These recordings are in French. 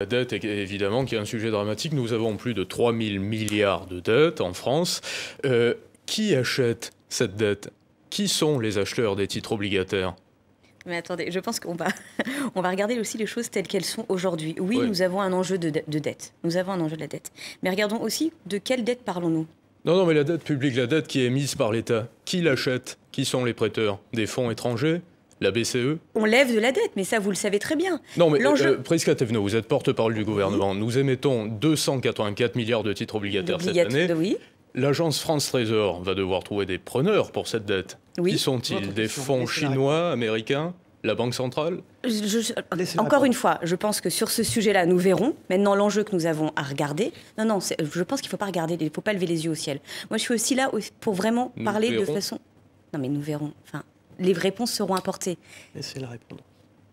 La dette évidemment qui est un sujet dramatique. Nous avons plus de 3 000 milliards de dettes en France. Euh, qui achète cette dette Qui sont les acheteurs des titres obligataires mais attendez, je pense qu'on va, on va regarder aussi les choses telles qu'elles sont aujourd'hui. Oui, nous avons un enjeu de, dette. Nous avons un enjeu de la dette. Mais regardons aussi de quelle dette parlons-nous non, non, mais la dette publique, la dette qui est émise par l'État, qui l'achète Qui sont les prêteurs Des fonds étrangers la BCE On lève de la dette, mais ça, vous le savez très bien. Non, mais euh, Prisca Tevno, vous êtes porte-parole du gouvernement. Nous émettons 284 milliards de titres obligataires cette année. L'agence France Trésor va devoir trouver des preneurs pour cette dette. Qui sont-ils Des fonds chinois, américains la Banque centrale Encore une fois, je pense que sur ce sujet-là, nous verrons. Maintenant, l'enjeu que nous avons à regarder. Non, non, je pense qu'il ne faut pas regarder, il ne faut pas lever les yeux au ciel. Moi, je suis aussi là pour vraiment parler de façon. Non, mais nous verrons. Enfin, les réponses seront apportées. c'est la réponse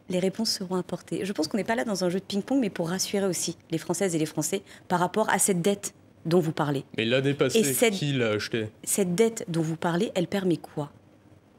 les réponses seront apportées. Je pense qu'on n'est pas là dans un jeu de ping-pong, mais pour rassurer aussi les Françaises et les Français par rapport à cette dette dont vous parlez. Mais l'année passée, qui l'a achetée Cette dette dont vous parlez, elle permet quoi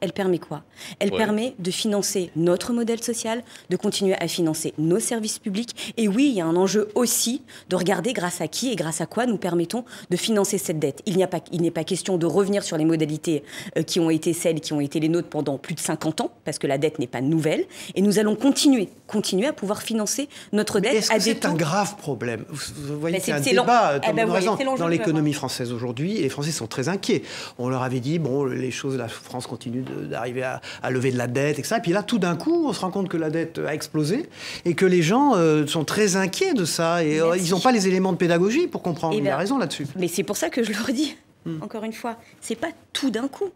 elle permet quoi Elle permet de financer notre modèle social, de continuer à financer nos services publics. Et oui, il y a un enjeu aussi de regarder grâce à qui et grâce à quoi nous permettons de financer cette dette. Il n'est pas, pas, question de revenir sur les modalités euh, qui ont été celles qui ont été les nôtres pendant plus de 50 ans, parce que la dette n'est pas nouvelle. Et nous allons continuer, continuer à pouvoir financer notre Mais dette -ce que C'est un grave problème. Vous, voyez, bah, c'est un débat euh, ah bah dans hein. l'économie française aujourd'hui. Et les Français sont très inquiets. On leur avait dit, bon, les choses, la France continue d'arriver à, lever de la dette, etc. Et puis là, tout d'un coup, on se rend compte que la dette a explosé et que les gens euh, sont très inquiets de ça. Et euh, ils n'ont pas les éléments de pédagogie pour comprendre. Eh il a ben, raison là-dessus. Mais c'est pour ça que je le redis, hmm. encore une fois. C'est pas tout d'un coup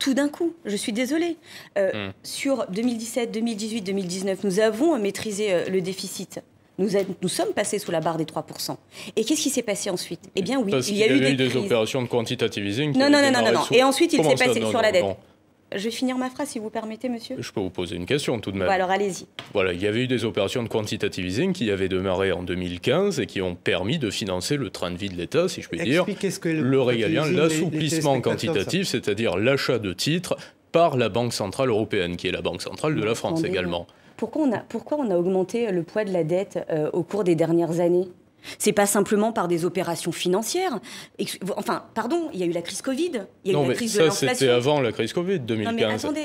tout d'un coup. Je suis désolée. Euh, hmm. Sur 2017, 2018, 2019, nous avons maîtrisé le déficit. Nous, nous sommes passés sous la barre des 3%. Et qu'est-ce qui s'est passé ensuite Eh bien oui, il y, a eu, des, opérations de quantitative easing. Non, non, non, non, non, Et ensuite, il s'est passé sur la dette. Je vais finir ma phrase, si vous permettez, monsieur. Je peux vous poser une question tout de même. Bon, bah, alors allez-y. Voilà, il y avait eu des opérations de quantitative easing qui avaient démarré en 2015 et qui ont permis de financer le train de vie de l'État, si je puis dire. -ce que le, le régalien, l'assouplissement quantitatif, c'est-à-dire l'achat de titres par la Banque Centrale Européenne, qui est la Banque Centrale de la France également. Pourquoi on, a, pourquoi on a augmenté le poids de la dette euh, au cours des dernières années c'est pas simplement par des opérations financières. Enfin, pardon, il y a eu la crise Covid. y a ça, c'était avant la crise Covid, 2015. pour ça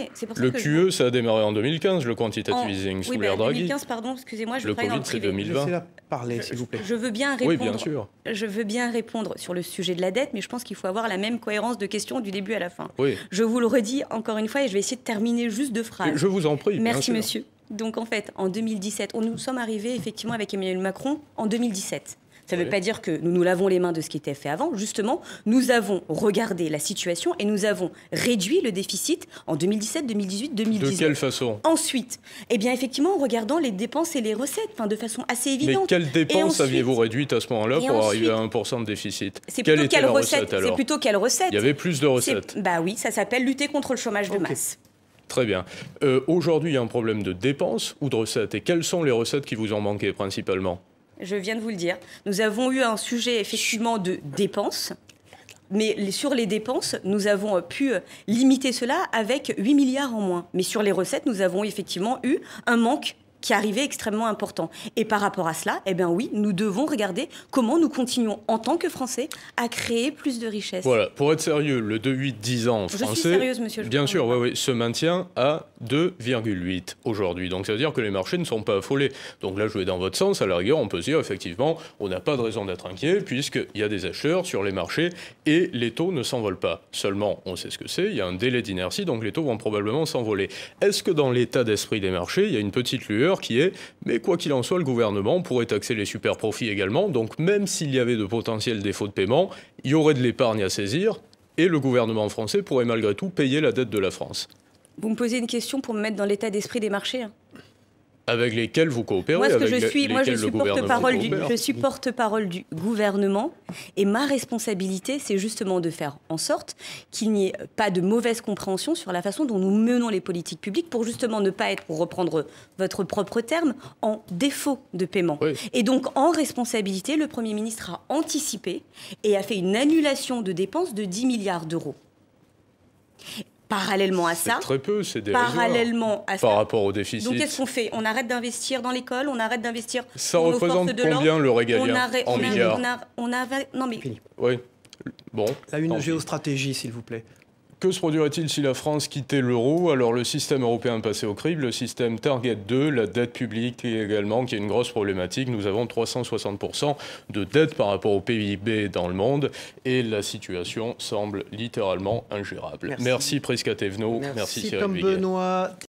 le QE, e, ça a démarré en 2015, le quantitative easing sous bah, l'air Draghi. 2015, pardon, excusez-moi, je le Covid, c'est 2020. laissez parler, s'il vous plaît. Je veux bien répondre. Oui, bien sûr. Je veux bien répondre sur le sujet de la dette, mais je pense qu'il faut avoir la même cohérence de questions du début à la fin. Oui. Je vous le redis encore une fois et je vais essayer de terminer juste deux phrases. Je vous en prie. Merci, monsieur. Donc en fait, en 2017, nous sommes arrivés effectivement avec Emmanuel Macron en 2017. Ça ne veut pas dire que nous nous lavons les mains de ce qui était fait avant. Justement, nous avons regardé la situation et nous avons réduit le déficit en 2017, 2018, 2019. De quelle façon Ensuite, eh bien effectivement, en regardant les dépenses et les recettes, de façon assez évidente. Mais quelles dépenses aviez-vous réduites à ce moment-là pour arriver à 1% de déficit C'est plutôt quelle, recette, plutôt Il y avait plus de recettes. Bah oui, ça s'appelle lutter contre le chômage de masse. Très bien. Euh, aujourd'hui, il y a un problème de dépenses ou de recettes. Et quelles sont les recettes qui vous ont manqué principalement Je viens de vous le dire. Nous avons eu un sujet effectivement de dépenses. Mais sur les dépenses, nous avons euh, pu euh, limiter cela avec 8 milliards en moins. Mais sur les recettes, nous avons effectivement eu un manque qui arrivait extrêmement important. Et par rapport à cela, eh bien oui, nous devons regarder comment nous continuons en tant que Français à créer plus de richesses. Voilà, pour être sérieux, le 2,8-10 ans français, Je suis sérieuse, monsieur, bien sûr, ouais, oui, se maintient à 2,8 aujourd'hui. Donc ça veut dire que les marchés ne sont pas affolés. Donc là, je vais dans votre sens, à la rigueur, on peut se dire effectivement, on n'a pas de raison d'être inquiet puisqu'il y a des acheteurs sur les marchés et les taux ne s'envolent pas. Seulement, on sait ce que c'est, il y a un délai d'inertie, donc les taux vont probablement s'envoler. Est-ce que dans l'état d'esprit des marchés, il y a une petite lueur qui est, mais quoi qu'il en soit, le gouvernement pourrait taxer les super profits également, donc même s'il y avait de potentiels défauts de paiement, il y aurait de l'épargne à saisir, et le gouvernement français pourrait malgré tout payer la dette de la France. Vous me posez une question pour me mettre dans l'état d'esprit des marchés. Hein. Avec lesquels vous coopérez Moi, avec je suis, moi, je porte-parole du, je suis porte-parole du gouvernement, et ma responsabilité, c'est justement de faire en sorte qu'il n'y ait pas de mauvaise compréhension sur la façon dont nous menons les politiques publiques, pour justement ne pas être, pour reprendre votre propre terme, en défaut de paiement. Et donc, en responsabilité, le Premier ministre a anticipé et a fait une annulation de dépenses de 10 milliards d'euros. Parallèlement à ça, très peu, c'est parallèlement à ça, par rapport au déficit. Donc qu'est-ce qu'on fait On arrête d'investir dans l'école, on arrête d'investir. Ça dans représente de combien le régalien on arrête, en on milliards on, a, on a, non mais. Oui. Bon. Là, une géostratégie, s'il vous plaît. Que se produirait-il si la France quittait l'euro Alors le système européen passait au crible, le système Target 2, la dette publique également, qui est une grosse problématique. Nous avons 360% de dette par rapport au PIB dans le monde et la situation semble littéralement ingérable. Merci, Prisca Thévenot, merci,